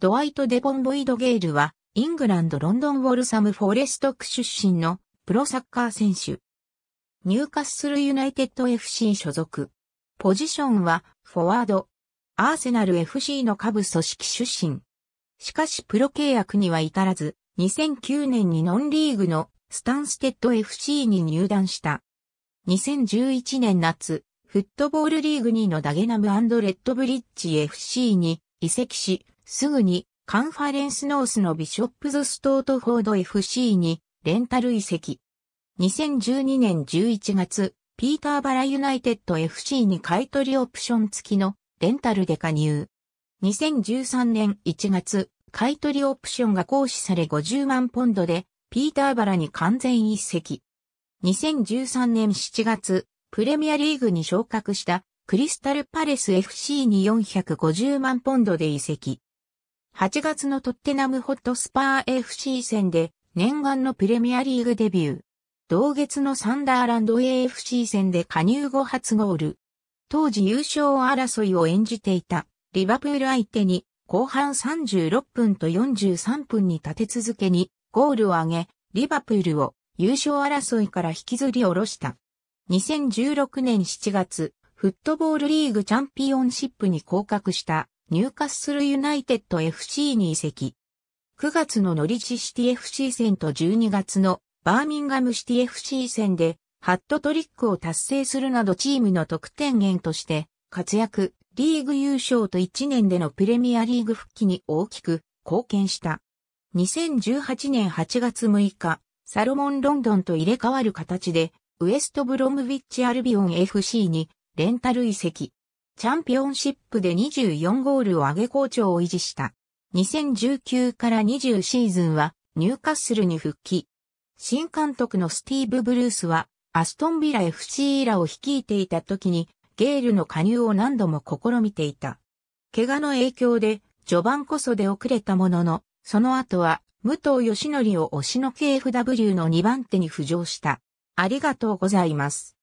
ドワイト・デボン・ボイド・ゲールは、イングランド・ロンドン・ウォルサム・フォレスト区出身のプロサッカー選手。入荷するユナイテッド FC 所属。ポジションは、フォワード。アーセナル FC の下部組織出身。しかしプロ契約には至らず、2009年にノンリーグのスタンステッド FC に入団した。2011年夏、フットボールリーグ2のダゲナムレッドブリッジ FC に移籍し、すぐにカンファレンスノースのビショップズストートフォード FC にレンタル移籍。2012年11月、ピーターバラユナイテッド FC に買取オプション付きのレンタルで加入。2013年1月、買取オプションが行使され50万ポンドで、ピーターバラに完全移籍。2013年7月、プレミアリーグに昇格したクリスタルパレス FC に450万ポンドで移籍。8月のトッテナムホットスパー FC 戦で念願のプレミアリーグデビュー。同月のサンダーランド AFC 戦で加入後初ゴール。当時優勝争いを演じていたリバプール相手に後半36分と43分に立て続けにゴールを挙げ、リバプールを優勝争いから引きずり下ろした。2016年7月、フットボールリーグチャンピオンシップに降格した入荷するユナイテッド FC に移籍。9月のノリチシティ FC 戦と12月のバーミンガムシティ FC 戦でハットトリックを達成するなどチームの得点源として活躍、リーグ優勝と1年でのプレミアリーグ復帰に大きく貢献した。2018年8月6日、サロモン・ロンドンと入れ替わる形でウエストブロムビッチ・アルビオン FC にレンタル移籍。チャンピオンシップで24ゴールを上げ好調を維持した。2019から20シーズンはニューカッスルに復帰。新監督のスティーブ・ブルースはアストンビラ FC イラを率いていた時にゲールの加入を何度も試みていた。怪我の影響で序盤こそ出遅れたものの、その後は武藤義則を推しの KFW の2番手に浮上した。ありがとうございます。